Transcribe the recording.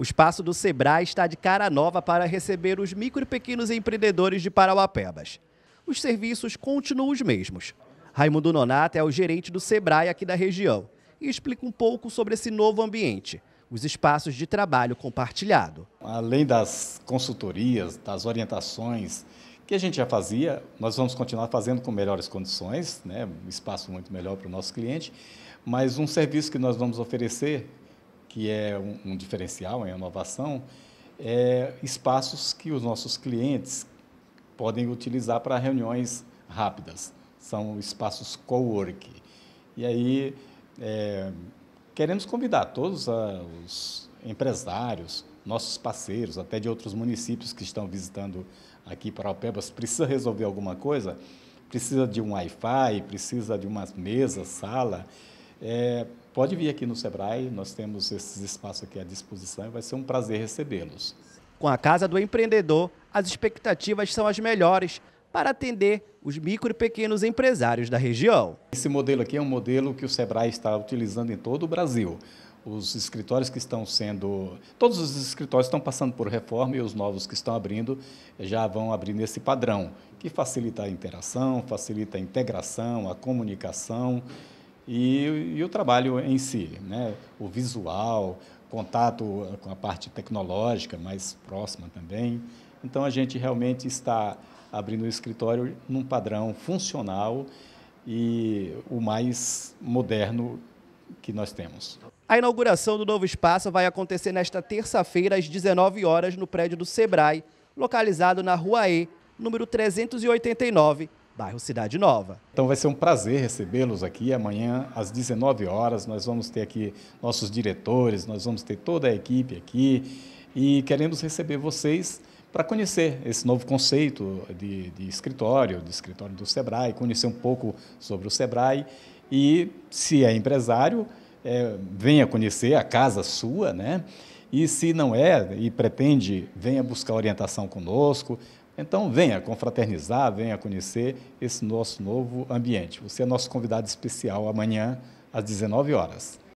O espaço do Sebrae está de cara nova para receber os micro e pequenos empreendedores de Parauapebas. Os serviços continuam os mesmos. Raimundo Nonato é o gerente do Sebrae aqui da região e explica um pouco sobre esse novo ambiente, os espaços de trabalho compartilhado. Além das consultorias, das orientações que a gente já fazia, nós vamos continuar fazendo com melhores condições, né? um espaço muito melhor para o nosso cliente, mas um serviço que nós vamos oferecer que é um, um diferencial em inovação, é espaços que os nossos clientes podem utilizar para reuniões rápidas. São espaços co-work. E aí, é, queremos convidar todos a, os empresários, nossos parceiros, até de outros municípios que estão visitando aqui para Alpebas, precisa resolver alguma coisa, precisa de um Wi-Fi, precisa de umas mesas, sala, é, pode vir aqui no Sebrae, nós temos esses espaços aqui à disposição e vai ser um prazer recebê-los. Com a Casa do Empreendedor, as expectativas são as melhores para atender os micro e pequenos empresários da região. Esse modelo aqui é um modelo que o Sebrae está utilizando em todo o Brasil. Os escritórios que estão sendo. Todos os escritórios estão passando por reforma e os novos que estão abrindo já vão abrir nesse padrão, que facilita a interação, facilita a integração, a comunicação e, e o trabalho em si, né? o visual, contato eh, com a parte tecnológica mais próxima também. Então a gente realmente está abrindo o escritório num padrão funcional e o mais moderno que nós temos. A inauguração do novo espaço vai acontecer nesta terça-feira às 19 horas no prédio do Sebrae, localizado na Rua E, número 389, bairro Cidade Nova. Então vai ser um prazer recebê-los aqui. Amanhã, às 19 horas, nós vamos ter aqui nossos diretores, nós vamos ter toda a equipe aqui e queremos receber vocês para conhecer esse novo conceito de, de, escritório, de escritório do Sebrae, conhecer um pouco sobre o Sebrae e, se é empresário, é, venha conhecer a casa sua, né? E se não é e pretende, venha buscar orientação conosco. Então venha confraternizar, venha conhecer esse nosso novo ambiente. Você é nosso convidado especial amanhã às 19 horas.